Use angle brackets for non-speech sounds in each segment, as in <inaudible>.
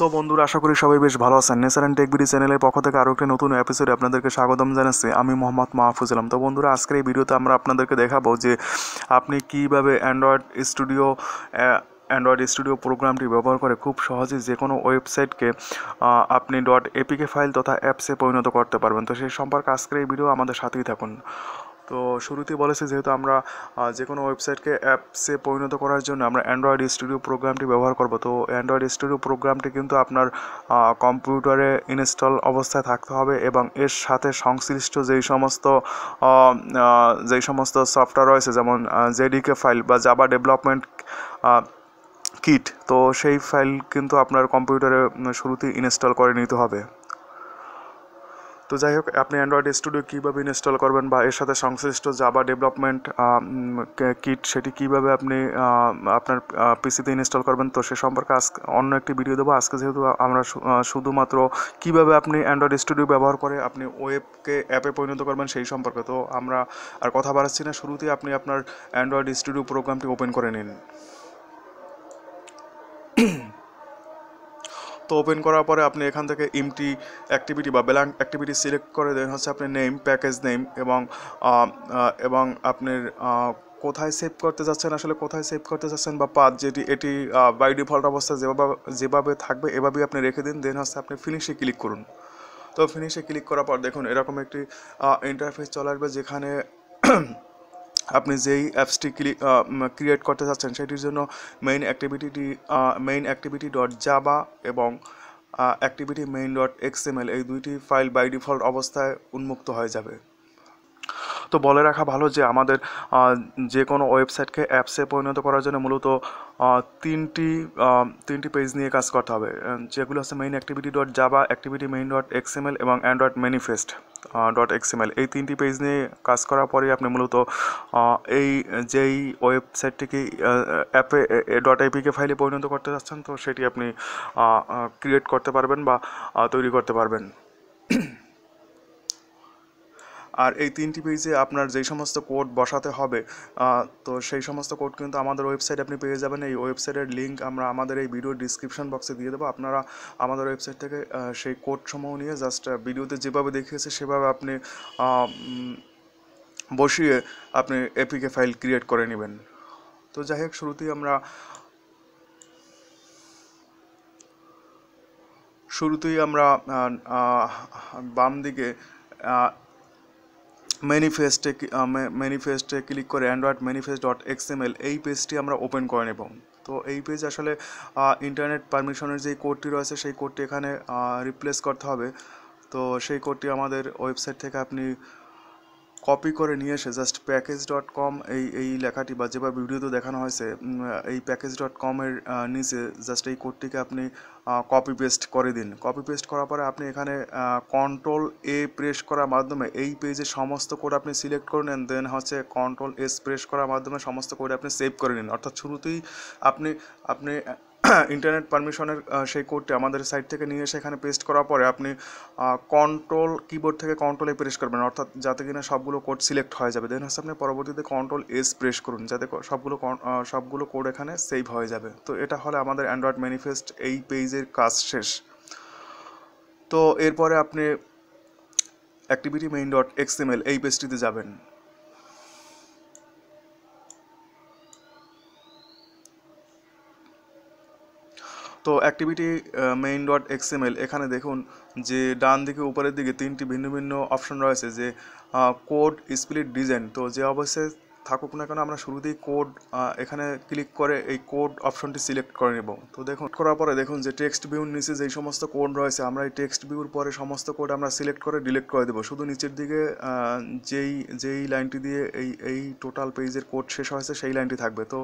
so বন্ধুরা আশা করি সবাই বেশ ভালো আছেন নেশার অ্যান্ড টেকবিডি চ্যানেলের পক্ষ থেকে আরও একটি নতুন এপিসোডে আপনাদেরকে স্বাগতম জানাচ্ছি আমি মোহাম্মদ মাহফুজলাম তো বন্ধুরা আজকের এই ভিডিওতে আমরা আপনাদেরকে দেখাবো যে আপনি কীভাবে অ্যান্ড্রয়েড স্টুডিও অ্যান্ড্রয়েড স্টুডিও প্রোগ্রামটি ব্যবহার করে খুব সহজে যে কোনো ওয়েবসাইটকে আপনি ডট এপিকে ফাইল তথা অ্যাপসে পরিণত করতে পারবেন তো সেই সম্পর্কে আজকের এই ভিডিও আমাদের সাথেই থাকুন তো শুরুতে বলেছে যেহেতু আমরা যে কোনো ওয়েবসাইটকে অ্যাপসে পরিণত করার জন্য আমরা অ্যান্ড্রয়েড স্টুডিও প্রোগ্রামটি ব্যবহার করব তো অ্যান্ড্রয়েড স্টুডিও প্রোগ্রামটি কিন্তু আপনার কম্পিউটারে ইনস্টল অবস্থায় থাকতে হবে এবং এর সাথে সংশ্লিষ্ট যেই সমস্ত যেই সমস্ত সফটওয়্যার রয়েছে যেমন জেডিকে ফাইল বা জাবা ডেভেলপমেন্ট কিট তো সেই ফাইল কিন্তু আপনার কম্পিউটারে শুরুতেই ইনস্টল করে নিতে হবে তো যাই হোক আপনি অ্যান্ড্রয়েড স্টুডিও কীভাবে ইনস্টল করবেন বা এর সাথে সংশ্লিষ্ট জাবা ডেভেলপমেন্ট কিট সেটি কীভাবে আপনি আপনার পিসিতে ইনস্টল করবেন তো সে সম্পর্কে আজ অন্য একটি ভিডিও দেবো আজকে যেহেতু আমরা শুধুমাত্র কীভাবে আপনি অ্যান্ড্রয়েড স্টুডিও ব্যবহার করে আপনি ওয়েবকে অ্যাপে পরিণত করবেন সেই সম্পর্কে তো আমরা আর কথা বাড়াচ্ছি না শুরুতেই আপনি আপনার অ্যান্ড্রয়েড স্টুডিও প্রোগ্রামটি ওপেন করে নিন তো ওপেন করার পরে আপনি এখান থেকে ইমটি অ্যাক্টিভিটি বা ব্ল্যাঙ্ক অ্যাক্টিভিটি সিলেক্ট করে দেন হচ্ছে আপনি নেম প্যাকেজ নেম এবং এবং আপনার কোথায় সেভ করতে যাচ্ছেন আসলে কোথায় সেভ করতে যাচ্ছেন বা পাত যেটি এটি বাই ডিফল্ট অবস্থা যেভাবে যেভাবে থাকবে এভাবেই আপনি রেখে দিন দেন হচ্ছে আপনি ফিনিশে ক্লিক করুন তো ফিনিশে ক্লিক করার পর দেখুন এরকম একটি ইন্টারফেস চলে আসবে যেখানে আপনি যেই অ্যাপসটি ক্রিয়েট করতে চাচ্ছেন সেটির জন্য মেইন অ্যাক্টিভিটিটি মেইন অ্যাক্টিভিটি ডট জাবা এবং অ্যাক্টিভিটি মেইন ডট এক্সএমএল এই দুইটি ফাইল বাই ডিফল্ট অবস্থায় উন্মুক্ত হয়ে যাবে তো বলে রাখা ভালো যে আমাদের যে কোনো ওয়েবসাইটকে অ্যাপসে পরিণত করার জন্য মূলত তিনটি তিনটি পেজ নিয়ে কাজ করতে হবে যেগুলো হচ্ছে main activity dot java activity main dot XML এবং অ্যান্ড্রয়েড ম্যানিফেস্ট ডট এক্সএমএল এই তিনটি পেজ নিয়ে কাজ করার পরে আপনি মূলত এই যেই ওয়েবসাইটটিকে অ্যাপে ডট এপিকে ফাইলে পরিণত করতে চাচ্ছেন তো সেটি আপনি ক্রিয়েট করতে পারবেন বা তৈরি করতে পারবেন আর এই তিনটি পেজে আপনার যেই সমস্ত কোড বসাতে হবে তো সেই সমস্ত কোড কিন্তু আমাদের ওয়েবসাইটে আপনি পেয়ে যাবেন এই ওয়েবসাইটের লিঙ্ক আমরা আমাদের এই ভিডিও ডিসক্রিপশন বক্সে দিয়ে দেবো আপনারা আমাদের ওয়েবসাইট থেকে সেই কোডসমূহ নিয়ে জাস্ট ভিডিওতে যেভাবে দেখিয়েছে সেভাবে আপনি বসিয়ে আপনি এপিকে ফাইল ক্রিয়েট করে নেবেন তো যাই হোক শুরুতেই আমরা শুরুতেই আমরা বাম দিকে ম্যানিফেস্টে ম্যানিফেস্টে ক্লিক করে অ্যান্ড্রয়েড ম্যানিফেস্ট ডট এক্সএমএল এই পেজটি আমরা ওপেন করে নেব তো এই পেজ আসলে ইন্টারনেট পারমিশনের যে কোডটি রয়েছে সেই কোডটি এখানে রিপ্লেস করতে হবে তো সেই কোডটি আমাদের ওয়েবসাইট থেকে আপনি কপি করে নিয়ে এসে জাস্ট প্যাকেজ ডট কম এই এই লেখাটি বা যেভাবে ভিডিওতে দেখানো হয়েছে এই প্যাকেজ ডট কমের নিচে জাস্ট এই কোডটিকে আপনি কপি পেস্ট করে দিন কপি পেস্ট করার পরে আপনি এখানে কন্ট্রোল এ প্রেস করার মাধ্যমে এই পেজে সমস্ত কোড আপনি সিলেক্ট করে নেন দেন হচ্ছে কন্ট্রোল এস প্রেস করার মাধ্যমে সমস্ত কোড আপনি সেভ করে নিন অর্থাৎ শুরুতেই আপনি আপনি ইন্টারনেট পারমিশনের সেই কোডটি আমাদের সাইট থেকে নিয়ে এসে এখানে পেস্ট করার পরে আপনি কন্ট্রোল কিবোর্ড থেকে কন্ট্রোলে প্রেস করবেন অর্থাৎ যাতে কিনা সবগুলো কোড সিলেক্ট হয়ে যাবে দেন হচ্ছে আপনি পরবর্তীতে কন্ট্রোল এস প্রেস করুন যাতে সবগুলো সবগুলো কোড এখানে সেভ হয়ে যাবে তো এটা হলে আমাদের অ্যান্ড্রয়েড ম্যানিফেস্ট এই পেজের কাজ শেষ তো এরপরে আপনি অ্যাক্টিভিটি মেইন ডট এক্সএমএল এই পেজটিতে যাবেন তো অ্যাক্টিভিটি মেইন ডট এক্সএমএল এখানে দেখুন যে ডান দিকে উপরের দিকে তিনটি ভিন্ন ভিন্ন অপশন রয়েছে যে কোড স্প্লিট ডিজাইন তো যে অবশ্যই থাকুক না কেন আমরা শুরুতেই কোড এখানে ক্লিক করে এই কোড অপশনটি সিলেক্ট করে নেব তো দেখুন করার পরে দেখুন যে টেক্সট ভিউর নিচে যেই সমস্ত কোড রয়েছে আমরা এই টেক্সট ভিউর পরে সমস্ত কোড আমরা সিলেক্ট করে ডিলেক্ট করে দেবো শুধু নিচের দিকে যেই যেই লাইনটি দিয়ে এই এই টোটাল পেজের কোড শেষ হয়েছে সেই লাইনটি থাকবে তো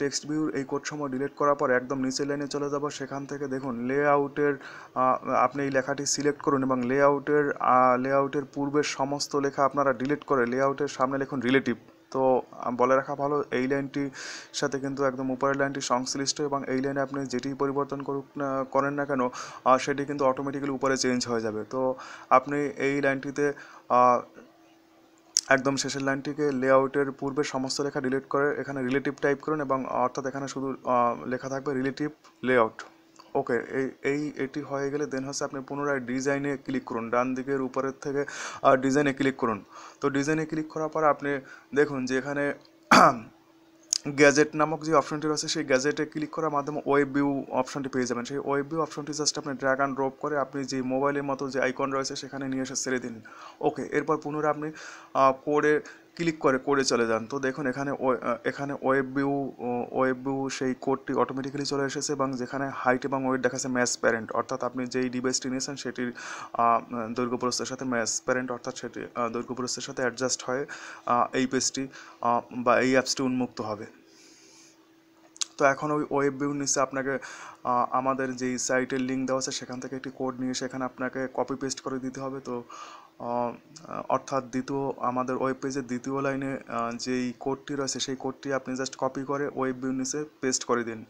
টেক্সট ভিউর এই কোডসমূহ ডিলিট করার পর একদম নিচের লাইনে চলে যাব সেখান থেকে দেখুন লেআউটের আপনি এই লেখাটি সিলেক্ট করুন এবং লেআউটের লেআউটের পূর্বের সমস্ত লেখা আপনারা ডিলিট করে লেআউটের সামনে লিখুন রিলেটিভ তো বলে রাখা ভালো এই লাইনটির সাথে কিন্তু একদম উপরের লাইনটি সংশ্লিষ্ট এবং এই লাইনে আপনি যেটি পরিবর্তন করুক করেন না কেন সেটি কিন্তু অটোমেটিক্যালি উপরে চেঞ্জ হয়ে যাবে তো আপনি এই লাইনটিতে একদম শেষের লাইনটিকে লেআউটের পূর্বে সমস্ত লেখা ডিলিট করে এখানে রিলেটিভ টাইপ করুন এবং অর্থাৎ এখানে শুধু লেখা থাকবে রিলেটিভ লেআউট ওকে এই এই এটি হয়ে গেলে দেন হচ্ছে আপনি পুনরায় ডিজাইনে ক্লিক করুন ডান দিকের উপরের থেকে ডিজাইনে ক্লিক করুন তো ডিজাইনে ক্লিক করার পর আপনি দেখুন যে এখানে গ্যাজেট নামক যে অপশনটি রয়েছে সেই গ্যাজেটে ক্লিক করার মাধ্যমে ওয়েব ভিউ অপশনটি পেয়ে যাবেন সেই ওয়েব ভিউ অপশনটি জাস্ট আপনি ড্র্যাগ অ্যান্ড ড্রপ করে আপনি যে মোবাইলের মতো যে আইকন রয়েছে সেখানে নিয়ে এসে ছেড়ে দিন ওকে এরপর পুনরায় আপনি কোডে ক্লিক করে করে চলে যান তো দেখুন এখানে এখানে ওয়েব ভিউ ওয়েব ভিউ সেই কোডটি অটোমেটিক্যালি চলে এসেছে এবং যেখানে হাইট এবং ওয়েট দেখাচ্ছে ম্যাচ প্যারেন্ট অর্থাৎ আপনি যেই ডিভাইসটি নিয়েছেন সেটির দৈর্ঘ্যপ্রস্তের সাথে ম্যাচ প্যারেন্ট অর্থাৎ সেটি দৈর্ঘ্যপ্রস্থের সাথে অ্যাডজাস্ট হয় এই পেজটি বা এই অ্যাপসটি উন্মুক্ত হবে তো এখন ওই ওয়েব ভিউ নিচে আপনাকে আমাদের যেই সাইটের লিঙ্ক দেওয়া আছে সেখান থেকে একটি কোড নিয়ে সেখানে আপনাকে কপি পেস্ট করে দিতে হবে তো অর্থাৎ দ্বিতীয় আমাদের ওয়েব পেজের দ্বিতীয় লাইনে যেই কোডটি রয়েছে সেই কোডটি আপনি জাস্ট কপি করে ওয়েব বিউনিসে পেস্ট করে দিন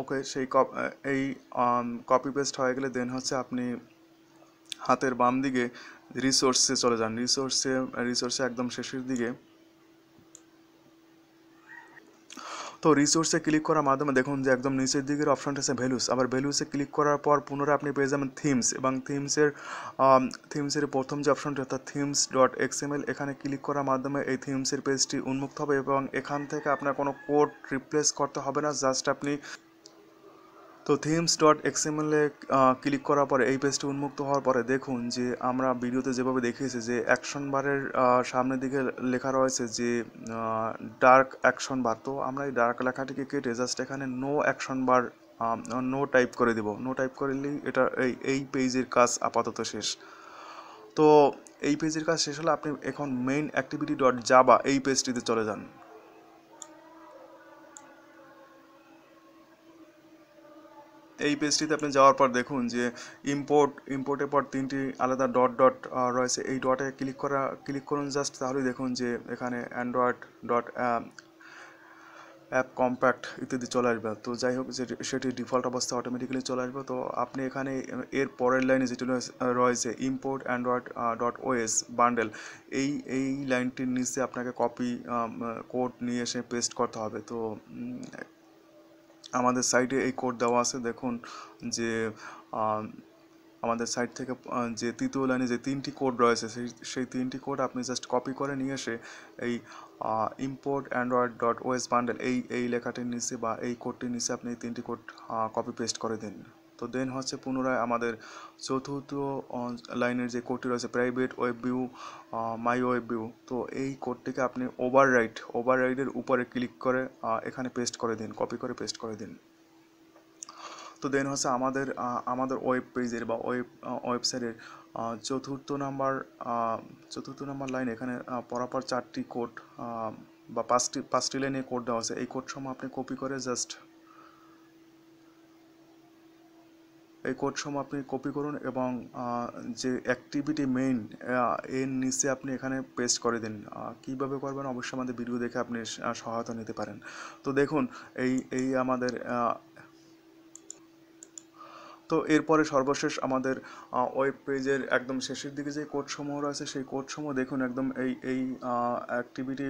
ওকে সেই এই কপি পেস্ট হয়ে গেলে দেন হচ্ছে আপনি হাতের বাম দিকে রিসোর্সে চলে যান রিসোর্সে রিসোর্সে একদম শেষের দিকে তো রিসোর্সে ক্লিক করার মাধ্যমে দেখুন যে একদম নিচের দিকের অপশানটা আছে ভ্যালুস আবার ভ্যালুসে ক্লিক করার পর পুনরায় আপনি পেয়ে যাবেন থিমস এবং থিমসের থিমসের প্রথম যে অপশানটি অর্থাৎ থিমস ডট এক্সএমএল এখানে ক্লিক করার মাধ্যমে এই থিমসের পেজটি উন্মুক্ত হবে এবং এখান থেকে আপনার কোনো কোড রিপ্লেস করতে হবে না জাস্ট আপনি তো থিমস ডট এক্সএমএলে ক্লিক করার পরে এই পেজটি উন্মুক্ত হওয়ার পরে দেখুন যে আমরা ভিডিওতে যেভাবে দেখিয়েছি যে অ্যাকশন বারের সামনের দিকে লেখা রয়েছে যে ডার্ক অ্যাকশন বার তো আমরা এই ডার্ক লেখাটিকে কেটে জাস্ট এখানে no action bar no type করে দেব নো টাইপ করলেই এটা এই এই পেজের কাজ আপাতত শেষ তো এই পেজের কাজ শেষ হলে আপনি এখন মেইন অ্যাক্টিভিটি ডট জাবা এই পেজটিতে চলে যান এই পেজটিতে আপনি যাওয়ার পর দেখুন যে ইম্পোর্ট ইম্পোর্টের পর তিনটি আলাদা ডট ডট রয়েছে এই ডটে ক্লিক করা ক্লিক করুন জাস্ট তাহলেই দেখুন যে এখানে অ্যান্ড্রয়েড ডট অ্যাপ কম্প্যাক্ট ইত্যাদি চলে আসবে তো যাই হোক যে সেটি ডিফল্ট অবস্থা অটোমেটিক্যালি চলে আসবে তো আপনি এখানে এর পরের লাইনে যেটি রয়েছে import Android dot OS bundle এই এই লাইনটির নিচে আপনাকে কপি কোড নিয়ে এসে পেস্ট করতে হবে তো আমাদের সাইটে এই কোড দেওয়া আছে দেখুন যে আমাদের সাইট থেকে যে তৃতীয় লাইনে যে তিনটি কোড রয়েছে সেই সেই তিনটি কোড আপনি জাস্ট কপি করে নিয়ে এসে এই import Android dot OS bundle এই এই লেখাটির নিচে বা এই কোডটির নিচে আপনি এই তিনটি কোড কপি পেস্ট করে দিন তো দেন হচ্ছে পুনরায় আমাদের চতুর্থ লাইনের যে কোডটি রয়েছে private web view my web view তো এই কোডটিকে আপনি ওভার রাইড ওভার রাইডের উপরে ক্লিক করে এখানে পেস্ট করে দিন কপি করে পেস্ট করে দিন তো দেন হচ্ছে আমাদের আমাদের ওয়েব পেজের বা ওয়েব ওয়েবসাইটের চতুর্থ নাম্বার চতুর্থ নাম্বার লাইন এখানে পরাপর চারটি কোড বা পাঁচটি পাঁচটি লাইনে কোড দেওয়া আছে এই কোড সময় আপনি কপি করে জাস্ট এই কোড সম আপনি কপি করুন এবং যে অ্যাক্টিভিটি মেইন এর নিচে আপনি এখানে পেস্ট করে দিন কীভাবে করবেন অবশ্যই আমাদের ভিডিও দেখে আপনি সহায়তা নিতে পারেন তো দেখুন এই এই আমাদের তো এরপরে সর্বশেষ আমাদের ওয়েব পেজের একদম শেষের দিকে যে কোডসমূহ রয়েছে সেই কোডসমূহ দেখুন একদম এই এই অ্যাক্টিভিটি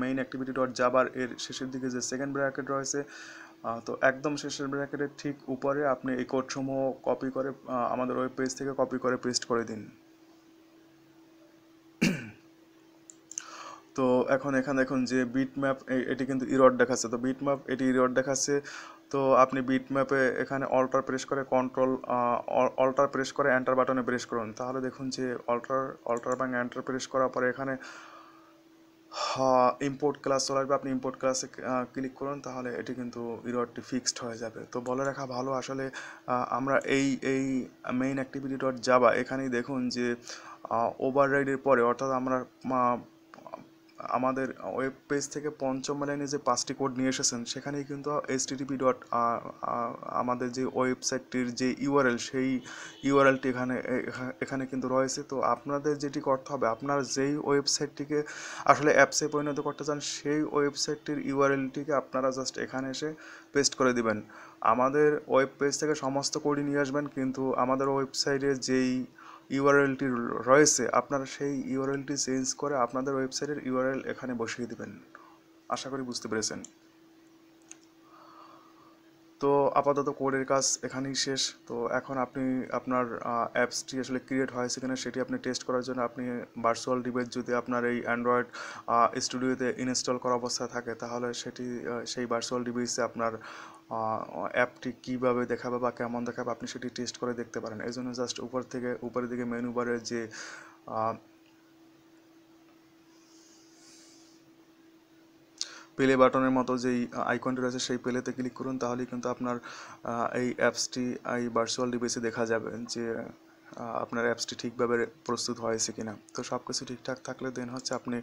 মেইন অ্যাক্টিভিটি ডট জাবার এর শেষের দিকে যে সেকেন্ড ব্র্যাকেট রয়েছে তো একদম শেষের ব্র্যাকেটের ঠিক উপরে আপনি এই কোডসমূহ কপি করে আমাদের ওয়েব পেজ থেকে কপি করে পেস্ট করে দিন তো এখন এখানে দেখুন যে বিট ম্যাপ এটি কিন্তু ইরড দেখাচ্ছে তো বিট ম্যাপ এটি ইরড দেখাচ্ছে তো আপনি বিট ম্যাপে এখানে অল্টার প্রেস করে কন্ট্রোল অল্টার প্রেস করে এন্টার বাটনে প্রেস করুন তাহলে দেখুন যে অল্টার অল্টার ব্যাঙ্ক এন্টার প্রেস করার পরে এখানে ইম্পোর্ট হ্যাঁ, ক্লাস চলে আসবে আপনি ইম্পোর্ট ক্লাসে ক্লিক করুন তাহলে এটি কিন্তু ইরোডটি ফিক্সড হয়ে যাবে তো বলে রাখা ভালো আসলে আমরা এই এই মেইন অ্যাক্টিভিটি ডট যাবা এখানেই দেখুন যে ওভার রাইডের পরে অর্থাৎ আমরা আমাদের ওয়েব পেজ থেকে পঞ্চম লাইনে যে পাঁচটি কোড নিয়ে এসেছেন সেখানেই কিন্তু এইচটিটিপি ডট আমাদের যে ওয়েবসাইটটির যে ইউআরএল সেই ইউআরএলটি এখানে এখানে কিন্তু রয়েছে তো আপনাদের যেটি করতে হবে আপনার যেই ওয়েবসাইটটিকে আসলে অ্যাপসে পরিণত করতে চান সেই ওয়েবসাইটটির ইউআরএলটিকে আপনারা জাস্ট এখানে এসে পেস্ট করে দিবেন আমাদের ওয়েব পেজ থেকে সমস্ত কোডই নিয়ে আসবেন কিন্তু আমাদের ওয়েবসাইটে যেই ইউআরএলটি রয়েছে আপনারা সেই ইউআরএলটি চেঞ্জ করে আপনাদের ওয়েবসাইটের ইউআরএল এখানে বসিয়ে দেবেন আশা করি বুঝতে পেরেছেন তো আপাতত কোডের কাজ এখানেই শেষ তো এখন আপনি আপনার অ্যাপসটি আসলে ক্রিয়েট হয়েছে কিনা সেটি আপনি টেস্ট করার জন্য আপনি ভার্চুয়াল ডিভাইস যদি আপনার এই অ্যান্ড্রয়েড স্টুডিওতে ইনস্টল করা অবস্থায় থাকে তাহলে সেটি সেই ভার্চুয়াল ডিভাইসে আপনার অ্যাপটি কীভাবে দেখাবে বা কেমন দেখাবে আপনি সেটি টেস্ট করে দেখতে পারেন এই জন্য জাস্ট উপর থেকে উপরের দিকে মেনু বারে যে প্লে বাটনের মতো যেই আইকনটি রয়েছে সেই প্লেতে ক্লিক করুন তাহলেই কিন্তু আপনার এই অ্যাপসটি এই ভার্চুয়াল ডিভাইসে দেখা যাবে যে আপনার অ্যাপসটি ঠিকভাবে প্রস্তুত হয়েছে কিনা তো সব কিছু ঠিকঠাক থাকলে দেন হচ্ছে আপনি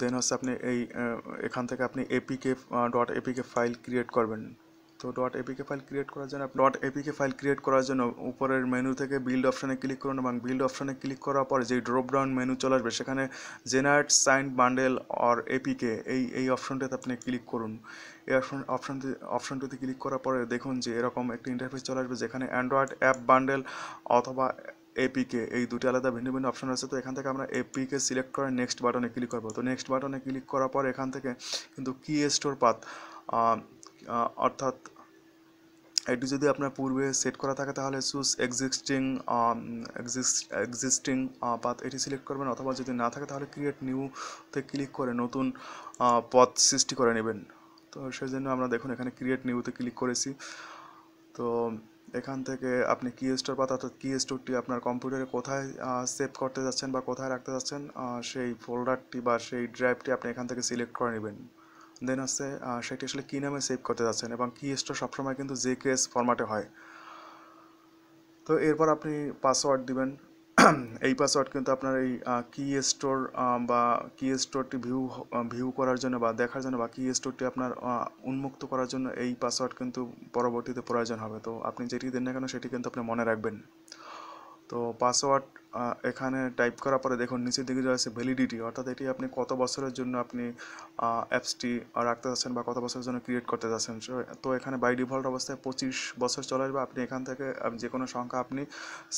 দেন হচ্ছে আপনি এই এখান থেকে আপনি APK dot APK file create করবেন তো ডট এপিকে ফাইল ক্রিয়েট করার জন্য ডট এপিকে ফাইল ক্রিয়েট করার জন্য উপরের মেনু থেকে বিল্ড অপশানে ক্লিক করুন এবং বিল্ড অপশানে ক্লিক করার পর যে ড্রপডাউন মেনু চলে আসবে সেখানে generate sign bundle or APK এই এই অপশানটাতে আপনি ক্লিক করুন এই অপশন অপশানটি অপশানটিতে ক্লিক করার পরে দেখুন যে এরকম একটি ইন্টারফেস চলে আসবে যেখানে অ্যান্ড্রয়েড অ্যাপ বান্ডেল অথবা এপিকে এই দুটি আলাদা ভিন্ন ভিন্ন অপশন আছে তো এখান থেকে আমরা এপিকে সিলেক্ট করে নেক্সট বাটনে ক্লিক করবো তো নেক্সট বাটনে ক্লিক করার পর এখান থেকে কিন্তু কি স্টোর পাত অর্থাৎ এটি যদি আপনার পূর্বে সেট করা থাকে তাহলে চুজ এক্সিস্টিং এক্সিস্টিং পাথ এটি সিলেক্ট করবেন অথবা যদি না থাকে তাহলে ক্রিয়েট নিউতে ক্লিক করে নতুন uh, পথ সৃষ্টি করে নেবেন তো সেই জন্য আমরা দেখুন এখানে ক্রিয়েট নিউতে ক্লিক করেছি তো এখান থেকে আপনি কি স্টোর পাতা অর্থাৎ কি স্টোরটি আপনার কম্পিউটারে কোথায় সেভ uh, করতে যাচ্ছেন বা কোথায় রাখতে যাচ্ছেন uh, সেই ফোল্ডারটি বা সেই ড্রাইভটি আপনি এখান থেকে সিলেক্ট করে নেবেন দেন হচ্ছে সেটি আসলে কী নামে সেভ করতে যাচ্ছেন এবং কি স্টোর সবসময় কিন্তু জে কেস ফরম্যাটে হয় তো এরপর আপনি পাসওয়ার্ড দিবেন <clears throat> এই পাসওয়ার্ড কিন্তু আপনার এই কি স্টোর বা কি স্টোরটি ভিউ ভিউ করার জন্য বা দেখার জন্য বা কি স্টোরটি আপনার উন্মুক্ত করার জন্য এই পাসওয়ার্ড কিন্তু পরবর্তীতে প্রয়োজন হবে তো আপনি যেটি দেন না কেন সেটি কিন্তু আপনি মনে রাখবেন তো পাসওয়ার্ড এখানে টাইপ করার পরে দেখুন নিচের দিকে আছে ভ্যালিডিটি অর্থাৎ এটি আপনি কত বছরের জন্য আপনি অ্যাপসটি রাখতে যাচ্ছেন বা কত বছরের জন্য ক্রিয়েট করতে যাচ্ছেন তো এখানে বাই ডিফল্ট অবস্থায় পঁচিশ বছর চলে আসবে আপনি এখান থেকে যে কোনো সংখ্যা আপনি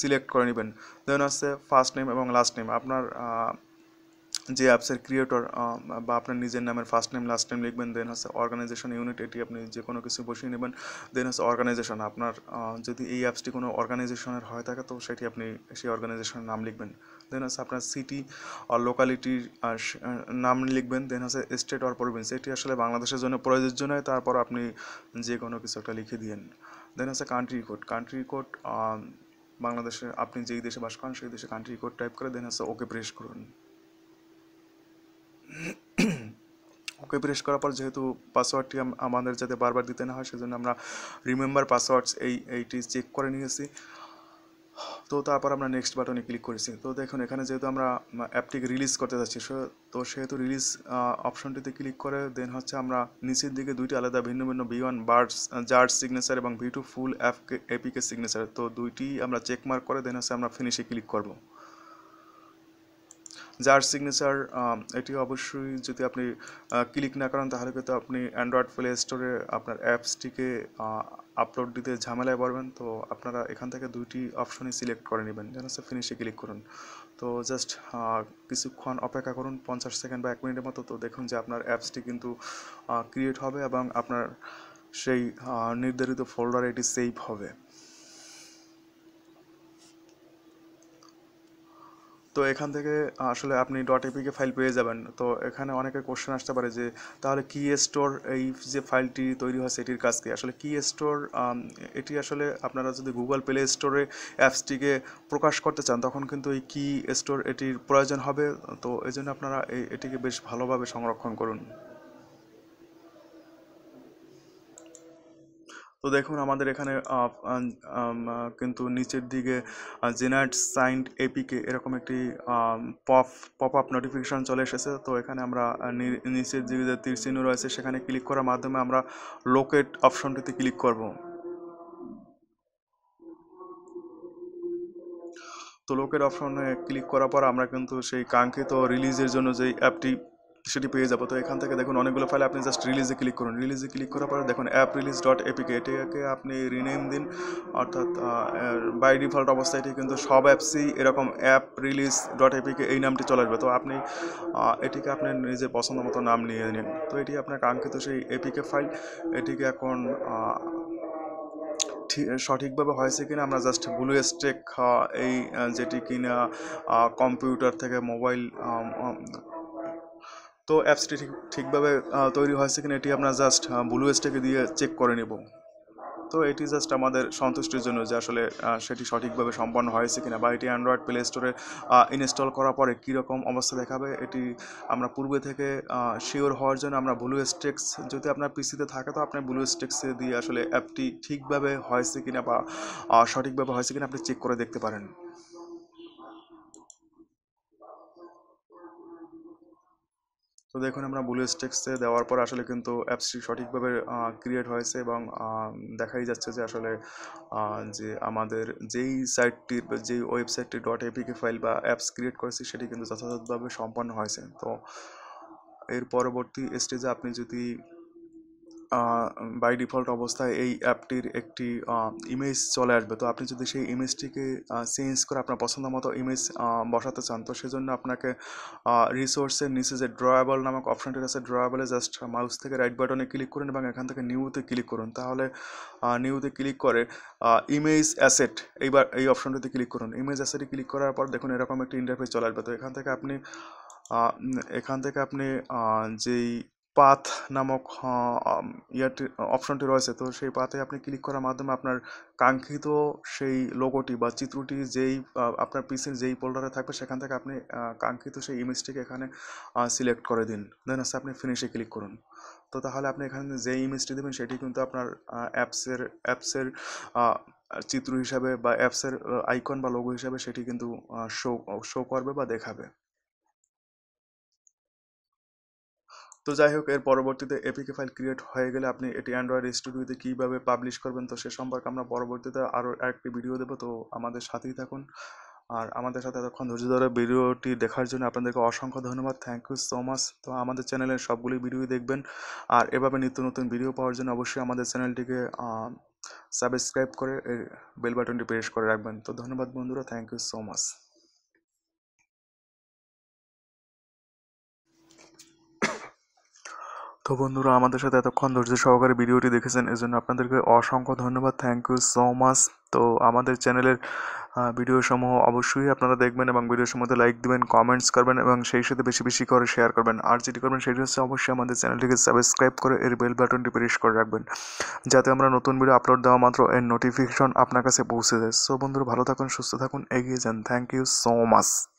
সিলেক্ট করে নেবেন দেন আসছে ফার্স্ট নেম এবং লাস্ট নেম আপনার যে অ্যাপসের ক্রিয়েটর বা আপনার নিজের নামের ফার্স্ট নেম লাস্ট নেম লিখবেন দেন হচ্ছে অর্গানাইজেশন ইউনিট এটি আপনি যে কোনো কিছু বসিয়ে নেবেন দেন হচ্ছে অর্গানাইজেশন আপনার যদি এই অ্যাপসটি কোনো অর্গানাইজেশনের হয়ে থাকে তো সেটি আপনি সেই অর্গানাইজেশনের নাম লিখবেন দেন হচ্ছে আপনার সিটি আর লোকালিটির নাম লিখবেন দেন হচ্ছে স্টেট অর প্রভিন্স এটি আসলে বাংলাদেশের জন্য প্রযোজ্য নয় তারপর আপনি যে কোনো কিছু একটা লিখে দিয়েন দেন হচ্ছে কান্ট্রি কোড কান্ট্রি কোড বাংলাদেশে আপনি যেই দেশে বাস করেন সেই দেশে কান্ট্রি কোড টাইপ করে দেন হচ্ছে ওকে প্রেস করুন <clears throat> ওকে প্রেস করার পর যেহেতু পাসওয়ার্ডটি আমাদের যাতে বারবার দিতে না হয় সেজন্য আমরা রিমেম্বার পাসওয়ার্ডস এই এইটি চেক করে নিয়েছি তো তারপর আমরা নেক্সট বাটনে ক্লিক করেছি তো দেখুন এখানে যেহেতু আমরা অ্যাপটিকে রিলিজ করতে যাচ্ছি তো সেহেতু রিলিজ অপশনটিতে ক্লিক করে দেন হচ্ছে আমরা নিচের দিকে দুইটি আলাদা ভিন্ন ভিন্ন ভি ওয়ান বার্ডস জার্জ সিগনেচার এবং ভি টু ফুল অ্যাপকে এপিকে সিগনেচার তো দুইটি আমরা চেকমার্ক করে দেন হচ্ছে আমরা ফিনিশে ক্লিক করবো যার সিগনেচার এটি অবশ্যই যদি আপনি ক্লিক না করেন তাহলে কিন্তু আপনি অ্যান্ড্রয়েড প্লে স্টোরে আপনার অ্যাপসটিকে আপলোড দিতে ঝামেলায় পড়বেন তো আপনারা এখান থেকে দুইটি অপশনই সিলেক্ট করে নেবেন যেন সে ফিনিশে ক্লিক করুন তো জাস্ট কিছুক্ষণ অপেক্ষা করুন পঞ্চাশ সেকেন্ড বা এক মিনিটের মতো তো দেখুন যে আপনার অ্যাপসটি কিন্তু ক্রিয়েট হবে এবং আপনার সেই নির্ধারিত ফোল্ডারে এটি সেভ হবে তো এখান থেকে আসলে আপনি ডট এপিকে ফাইল পেয়ে যাবেন তো এখানে অনেকে কোশ্চেন আসতে পারে যে তাহলে কি স্টোর এই যে ফাইলটি তৈরি হয় সেটির কাজ কি আসলে কি স্টোর এটি আসলে আপনারা যদি গুগল প্লে স্টোরে অ্যাপসটিকে প্রকাশ করতে চান তখন কিন্তু এই কি স্টোর এটির প্রয়োজন হবে তো এই জন্য আপনারা এটিকে বেশ ভালোভাবে সংরক্ষণ করুন তো দেখুন আমাদের এখানে কিন্তু নিচের দিকে জেনার্ট সাইন্ড এপিকে এরকম একটি পপ পপ আপ নোটিফিকেশান চলে এসেছে তো এখানে আমরা নিচের দিকে যে তীরচিহ্ন রয়েছে সেখানে ক্লিক করার মাধ্যমে আমরা লোকেট অপশনটিতে ক্লিক করব তো লোকের অপশনে ক্লিক করার পর আমরা কিন্তু সেই কাঙ্ক্ষিত রিলিজের জন্য যেই অ্যাপটি সেটি পেয়ে যাবো তো এখান থেকে দেখুন অনেকগুলো ফাইল আপনি জাস্ট রিলিজে ক্লিক করুন রিলিজে ক্লিক করার পরে দেখুন অ্যাপ রিলিজ ডট এপিকে এটিকে আপনি রিনেম দিন অর্থাৎ বাই ডিফল্ট অবস্থায় এটি কিন্তু সব অ্যাপসই এরকম অ্যাপ রিলিজ ডট এপিকে এই নামটি চলে আসবে তো আপনি এটিকে আপনার নিজের পছন্দ মতো নাম নিয়ে নিন তো এটি আপনার কাঙ্ক্ষিত সেই এপিকে ফাইল এটিকে এখন সঠিকভাবে হয়েছে কিনা আমরা জাস্ট ব্লু স্টেক এই যেটি কিনা কম্পিউটার থেকে মোবাইল তো অ্যাপসটি ঠিক ঠিকভাবে তৈরি হয়েছে কিনা এটি আমরা জাস্ট ব্লু স্টেকে দিয়ে চেক করে নেব তো এটি জাস্ট আমাদের সন্তুষ্টির জন্য যে আসলে সেটি সঠিকভাবে সম্পন্ন হয়েছে কিনা বা এটি অ্যান্ড্রয়েড প্লে স্টোরে ইনস্টল করার পরে কীরকম অবস্থা দেখাবে এটি আমরা পূর্বে থেকে শিওর হওয়ার জন্য আমরা ব্লু স্টেক্স যদি আপনার পিসিতে থাকে তো আপনি ব্লু স্টেক্সে দিয়ে আসলে অ্যাপটি ঠিকভাবে হয়েছে কিনা বা সঠিকভাবে হয়েছে কিনা আপনি চেক করে দেখতে পারেন তো দেখুন আমরা বুলেট টেক্সটে দেওয়ার পর আসলে কিন্তু অ্যাপসটি সঠিকভাবে ক্রিয়েট হয়েছে এবং দেখাই যাচ্ছে যে আসলে যে আমাদের যেই সাইটটির যেই ওয়েবসাইটটি ডট এপিকে ফাইল বা অ্যাপস ক্রিয়েট করেছি সেটি কিন্তু যথাযথভাবে সম্পন্ন হয়েছে তো এর পরবর্তী স্টেজে আপনি যদি বাই ডিফল্ট অবস্থায় এই অ্যাপটির একটি ইমেজ চলে আসবে তো আপনি যদি সেই ইমেজটিকে চেঞ্জ করে আপনার পছন্দ মতো ইমেজ বসাতে চান তো সেজন্য আপনাকে রিসোর্সের নিচে যে ড্রয়াবল নামক অপশানটি আছে ড্রয়াবলে জাস্ট মাউস থেকে রাইট বাটনে ক্লিক করুন এবং এখান থেকে নিউতে ক্লিক করুন তাহলে নিউতে ক্লিক করে ইমেজ অ্যাসেট এইবার এই অপশনটিতে ক্লিক করুন ইমেজ অ্যাসেটে ক্লিক করার পর দেখুন এরকম একটি ইন্টারফেস চলে আসবে তো এখান থেকে আপনি এখান থেকে আপনি যেই পাথ নামক ইয়াটি অপশনটি রয়েছে তো সেই পাথে আপনি ক্লিক করার মাধ্যমে আপনার কাঙ্ক্ষিত সেই লোগোটি বা চিত্রটি যেই আপনার পিসির যেই ফোল্ডারে থাকবে সেখান থেকে আপনি কাঙ্ক্ষিত সেই ইমেজটিকে এখানে সিলেক্ট করে দিন দেন হচ্ছে আপনি ফিনিশে ক্লিক করুন তো তাহলে আপনি এখানে যে ইমেজটি দেবেন সেটি কিন্তু আপনার অ্যাপসের অ্যাপসের চিত্র হিসাবে বা অ্যাপসের আইকন বা লোগো হিসাবে সেটি কিন্তু শো শো করবে বা দেখাবে তো যাই হোক এর পরবর্তীতে এপিকে ফাইল ক্রিয়েট হয়ে গেলে আপনি এটি অ্যান্ড্রয়েড স্টুডিওতে কীভাবে পাবলিশ করবেন তো সে সম্পর্কে আমরা পরবর্তীতে আরও একটি ভিডিও দেবো তো আমাদের সাথেই থাকুন আর আমাদের সাথে এতক্ষণ ধৈর্য ধরে ভিডিওটি দেখার জন্য আপনাদেরকে অসংখ্য ধন্যবাদ থ্যাংক ইউ সো মাচ তো আমাদের চ্যানেলের সবগুলি ভিডিওই দেখবেন আর এভাবে নিত্য নতুন ভিডিও পাওয়ার জন্য অবশ্যই আমাদের চ্যানেলটিকে সাবস্ক্রাইব করে বেল বাটনটি প্রেস করে রাখবেন তো ধন্যবাদ বন্ধুরা থ্যাংক ইউ সো মাচ তো বন্ধুরা আমাদের সাথে এতক্ষণ ধৈর্য সহকারে ভিডিওটি দেখেছেন এজন্য আপনাদেরকে অসংখ্য ধন্যবাদ থ্যাংক ইউ সো মাচ তো আমাদের চ্যানেলের ভিডিও সমূহ অবশ্যই আপনারা দেখবেন এবং ভিডিও সমূহতে লাইক দেবেন কমেন্টস করবেন এবং সেই সাথে বেশি বেশি করে শেয়ার করবেন আর যেটি করবেন সেটি হচ্ছে অবশ্যই আমাদের চ্যানেলটিকে সাবস্ক্রাইব করে এর বেল বাটনটি প্রেস করে রাখবেন যাতে আমরা নতুন ভিডিও আপলোড দেওয়া মাত্র এর নোটিফিকেশন আপনার কাছে পৌঁছে যায় সো বন্ধুরা ভালো থাকুন সুস্থ থাকুন এগিয়ে যান থ্যাংক ইউ সো মাচ